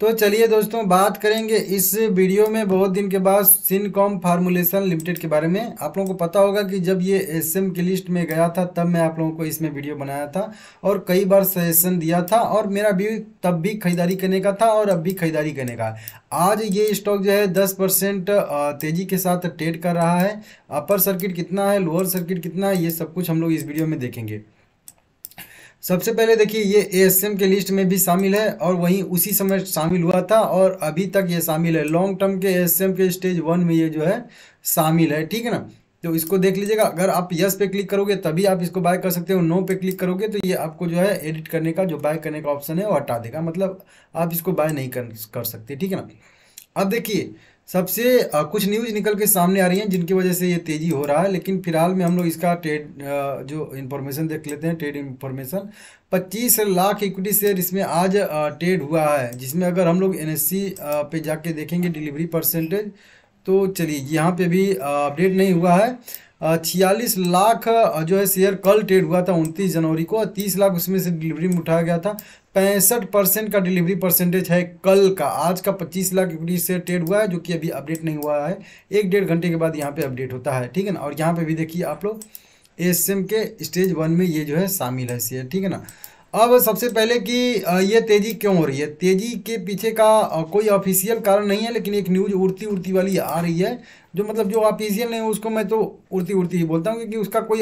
तो चलिए दोस्तों बात करेंगे इस वीडियो में बहुत दिन के बाद सिनकॉम फार्मूलेशन लिमिटेड के बारे में आप लोगों को पता होगा कि जब ये एसएम की लिस्ट में गया था तब मैं आप लोगों को इसमें वीडियो बनाया था और कई बार सजेशन दिया था और मेरा व्यू तब भी खरीदारी करने का था और अब भी खरीदारी करने का आज ये स्टॉक जो है दस परसेंट तेज़ी के साथ ट्रेड कर रहा है अपर सर्किट कितना है लोअर सर्किट कितना है ये सब कुछ हम लोग इस वीडियो में देखेंगे सबसे पहले देखिए ये एएसएम के लिस्ट में भी शामिल है और वहीं उसी समय शामिल हुआ था और अभी तक ये शामिल है लॉन्ग टर्म के एएसएम के स्टेज वन में ये जो है शामिल है ठीक है ना तो इसको देख लीजिएगा अगर आप यस पे क्लिक करोगे तभी आप इसको बाय कर सकते हो नो पे क्लिक करोगे तो ये आपको जो है एडिट करने का जो बाय करने का ऑप्शन है वो हटा देगा मतलब आप इसको बाय नहीं कर, कर सकते ठीक है ना अब देखिए सबसे कुछ न्यूज निकल के सामने आ रही हैं जिनकी वजह से ये तेजी हो रहा है लेकिन फिलहाल में हम लोग इसका ट्रेड जो इन्फॉर्मेशन देख लेते हैं trade information 25 lakh equity share इसमें आज ट्रेड हुआ है जिसमें अगर हम लोग एन पे जाके देखेंगे डिलीवरी परसेंटेज तो चलिए यहाँ पे भी अपडेट नहीं हुआ है छियालीस लाख जो है शेयर कल ट्रेड हुआ था उनतीस जनवरी को तीस लाख उसमें से डिलीवरी में उठाया गया था पैंसठ परसेंट का डिलीवरी परसेंटेज है कल का आज का पच्चीस लाख इक्विटी शेयर ट्रेड हुआ है जो कि अभी अपडेट नहीं हुआ है एक डेढ़ घंटे के बाद यहाँ पे अपडेट होता है ठीक है ना और यहाँ पे भी देखिए आप लोग एस के स्टेज वन में ये जो है शामिल है शेयर ठीक है ना अब सबसे पहले कि ये तेज़ी क्यों हो रही है तेज़ी के पीछे का कोई ऑफिशियल कारण नहीं है लेकिन एक न्यूज़ उड़ती उड़ती वाली आ रही है जो मतलब जो ऑफिशियल नहीं है उसको मैं तो उड़ती उड़ती ही बोलता हूँ क्योंकि उसका कोई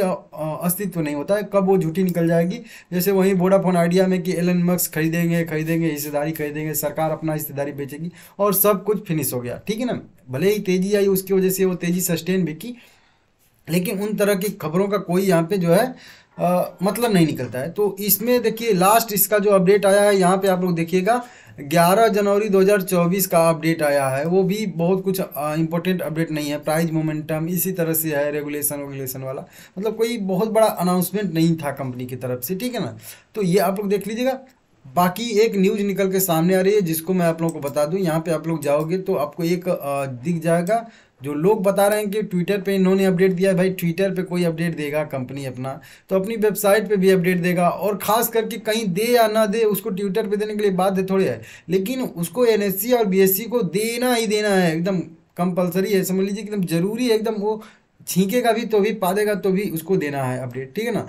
अस्तित्व नहीं होता है कब वो झूठी निकल जाएगी जैसे वहीं वोडाफोन आइडिया में कि एलन मक्स खरीदेंगे खरीदेंगे हिस्सेदारी खरीदेंगे सरकार अपना हिस्सेदारी बेचेगी और सब कुछ फिनिश हो गया ठीक है ना भले ही तेज़ी आई उसकी वजह से वो तेज़ी सस्टेन भी की लेकिन उन तरह की खबरों का कोई यहाँ पे जो है आ, मतलब नहीं निकलता है तो इसमें देखिए लास्ट इसका जो अपडेट आया है यहाँ पे आप लोग देखिएगा 11 जनवरी 2024 का अपडेट आया है वो भी बहुत कुछ इंपॉर्टेंट अपडेट नहीं है प्राइस मोमेंटम इसी तरह से है रेगुलेशन वेगुलेशन वाला मतलब कोई बहुत बड़ा अनाउंसमेंट नहीं था कंपनी की तरफ से ठीक है ना तो ये आप लोग देख लीजिएगा बाकी एक न्यूज निकल के सामने आ रही है जिसको मैं आप लोगों को बता दूं यहाँ पे आप लोग जाओगे तो आपको एक दिख जाएगा जो लोग बता रहे हैं कि ट्विटर पे इन्होंने अपडेट दिया भाई ट्विटर पे कोई अपडेट देगा कंपनी अपना तो अपनी वेबसाइट पे भी अपडेट देगा और ख़ास करके कहीं दे या ना दे उसको ट्विटर पे देने के लिए बाध्य थोड़ी है लेकिन उसको एन और बी को देना ही देना है एकदम कंपलसरी है समझ लीजिए एकदम ज़रूरी है एकदम वो छींकेगा भी तो भी पा देगा तो भी उसको देना है अपडेट ठीक है ना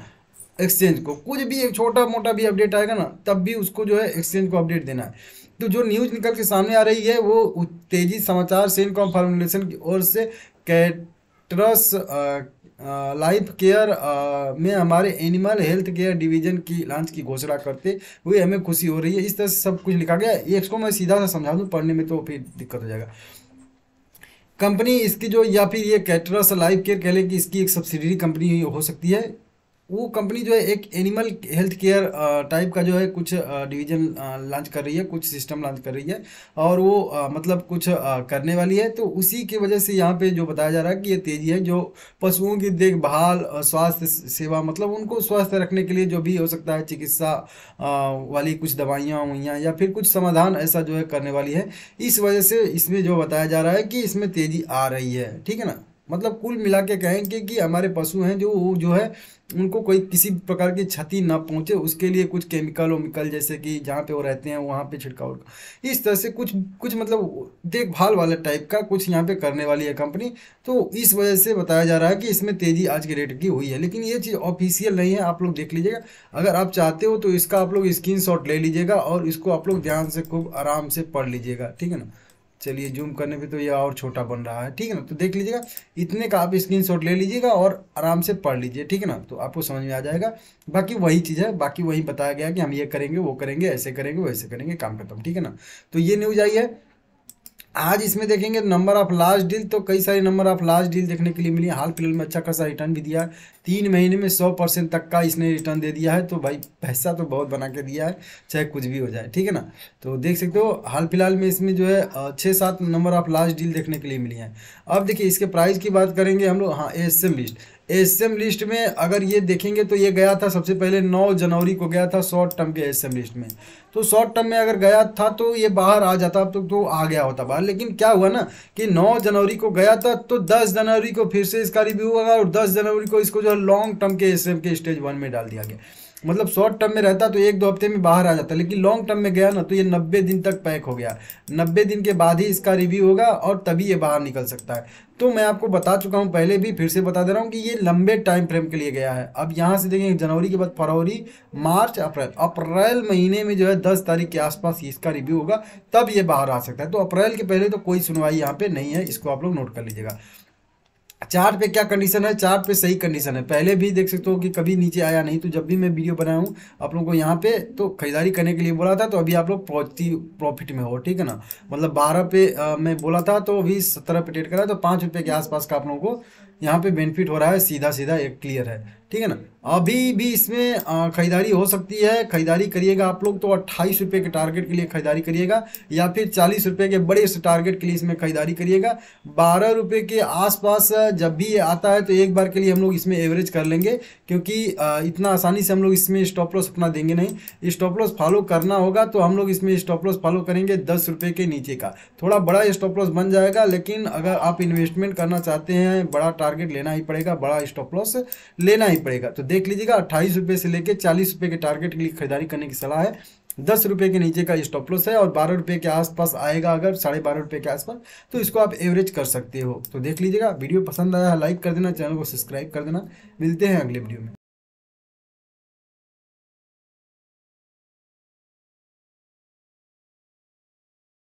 एक्सचेंज को कुछ भी एक छोटा मोटा भी अपडेट आएगा ना तब भी उसको जो है एक्सचेंज को अपडेट देना है तो जो न्यूज़ निकल के सामने आ रही है वो तेजी समाचार सिनकॉम फार्मूलेशन की ओर से कैटरस लाइफ केयर में हमारे एनिमल हेल्थ केयर डिवीजन की लॉन्च की घोषणा करते हुए हमें खुशी हो रही है इस तरह से सब कुछ लिखा गया ये इसको मैं सीधा सा समझा दूँ पढ़ने में तो फिर दिक्कत हो जाएगा कंपनी इसकी जो या फिर ये कैटरस लाइफ केयर कह लें कि इसकी एक सब्सिडरी कंपनी हो सकती है वो कंपनी जो है एक एनिमल हेल्थ केयर टाइप का जो है कुछ डिवीजन लॉन्च कर रही है कुछ सिस्टम लॉन्च कर रही है और वो मतलब कुछ करने वाली है तो उसी की वजह से यहाँ पे जो बताया जा रहा है कि ये तेज़ी है जो पशुओं की देखभाल स्वास्थ्य सेवा मतलब उनको स्वस्थ रखने के लिए जो भी हो सकता है चिकित्सा वाली कुछ दवाइयाँ वुइयाँ या फिर कुछ समाधान ऐसा जो है करने वाली है इस वजह से इसमें जो बताया जा रहा है कि इसमें तेज़ी आ रही है ठीक है ना मतलब कुल मिला के कहेंगे कि हमारे पशु हैं जो जो है उनको कोई किसी प्रकार की क्षति ना पहुंचे उसके लिए कुछ केमिकल वेमिकल जैसे कि जहाँ पे वो रहते हैं वहाँ पे छिड़काव इस तरह से कुछ कुछ मतलब देखभाल वाला टाइप का कुछ यहाँ पे करने वाली है कंपनी तो इस वजह से बताया जा रहा है कि इसमें तेज़ी आज के रेट की हुई है लेकिन ये चीज़ ऑफिशियल नहीं है आप लोग देख लीजिएगा अगर आप चाहते हो तो इसका आप लोग स्क्रीन ले लीजिएगा और इसको आप लोग ध्यान से खूब आराम से पढ़ लीजिएगा ठीक है ना चलिए जूम करने पे तो ये और छोटा बन रहा है ठीक है ना तो देख लीजिएगा इतने का आप स्क्रीनशॉट ले लीजिएगा और आराम से पढ़ लीजिए ठीक है ना तो आपको समझ में आ जाएगा बाकी वही चीज़ है बाकी वही बताया गया कि हम ये करेंगे वो करेंगे ऐसे करेंगे वैसे करेंगे काम खत्म ठीक है ना तो ये न्यूज़ आई है आज इसमें देखेंगे नंबर ऑफ लास्ट डील तो कई सारे नंबर ऑफ लास्ट डील देखने के लिए मिली हाल फिलहाल में अच्छा खासा रिटर्न भी दिया तीन महीने में सौ परसेंट तक का इसने रिटर्न दे दिया है तो भाई पैसा तो बहुत बना के दिया है चाहे कुछ भी हो जाए ठीक है ना तो देख सकते हो हाल फिलहाल में इसमें जो है छः सात नंबर ऑफ लास्ट डील देखने के लिए मिली है अब देखिए इसके प्राइस की बात करेंगे हम लोग हाँ S M list S list में अगर ये देखेंगे तो ये गया था सबसे पहले 9 जनवरी को गया था शॉर्ट टर्म के एस लिस्ट में तो शॉर्ट टर्म में अगर गया था तो ये बाहर आ जाता अब तो, तो आ गया होता बाहर लेकिन क्या हुआ ना कि 9 जनवरी को गया था तो 10 जनवरी को फिर से इसका रिव्यू होगा और 10 जनवरी को इसको जो है लॉन्ग टर्म के एस के स्टेज वन में डाल दिया गया मतलब शॉर्ट टर्म में रहता तो एक दो हफ्ते में बाहर आ जाता लेकिन लॉन्ग टर्म में गया ना तो ये नब्बे दिन तक पैक हो गया नब्बे दिन के बाद ही इसका रिव्यू होगा और तभी ये बाहर निकल सकता है तो मैं आपको बता चुका हूँ पहले भी फिर से बता दे रहा हूँ कि ये लंबे टाइम फ्रेम के लिए गया है अब यहाँ से देखेंगे जनवरी के बाद फरवरी मार्च अप्रैल अप्रैल महीने में जो है दस तारीख के आसपास इसका रिव्यू होगा तब ये बाहर आ सकता है तो अप्रैल के पहले तो कोई सुनवाई यहाँ पर नहीं है इसको आप लोग नोट कर लीजिएगा चार्ट पे क्या कंडीशन है चार्ट पे सही कंडीशन है पहले भी देख सकते हो कि कभी नीचे आया नहीं तो जब भी मैं वीडियो बनाया हूँ आप लोगों को यहाँ पे तो खरीदारी करने के लिए बोला था तो अभी आप लोग पॉजिटिव प्रॉफिट में हो ठीक है ना मतलब बारह पे आ, मैं बोला था तो अभी सत्रह पे ट्रेड करा तो पाँच रुपये के आसपास का आप लोगों को यहाँ पे बेनिफिट हो रहा है सीधा सीधा एक क्लियर है ठीक है ना अभी भी इसमें ख़रीदारी हो सकती है ख़रीदारी करिएगा आप लोग तो अट्ठाईस रुपये के टारगेट के लिए ख़रीदारी करिएगा या फिर चालीस रुपये के बड़े से टारगेट के लिए इसमें ख़रीदारी करिएगा बारह रुपये के आसपास जब भी आता है तो एक बार के लिए हम लोग इसमें एवरेज कर लेंगे क्योंकि इतना आसानी से हम लोग इसमें स्टॉप लॉस अपना देंगे नहीं स्टॉप लॉस फॉलो करना होगा तो हम लोग इसमें स्टॉप लॉस फॉलो करेंगे दस रुपये के नीचे का थोड़ा बड़ा स्टॉप लॉस बन जाएगा लेकिन अगर आप इन्वेस्टमेंट करना चाहते हैं बड़ा टारगेट लेना ही पड़ेगा बड़ा स्टॉप लॉस लेना ही पड़ेगा तो देख लीजिएगा अट्ठाईस रुपये से लेकर चालीस रुपये के टारगेट के लिए खरीदारी करने की सलाह है दस रुपये के नीचे का स्टॉप लॉस है और बारह रुपये के आसपास आएगा अगर साढ़े बारह रुपये के आसपास तो इसको आप एवरेज कर सकते हो तो देख लीजिएगा वीडियो पसंद आया लाइक कर देना चैनल को सब्सक्राइब कर देना मिलते हैं अगले वीडियो में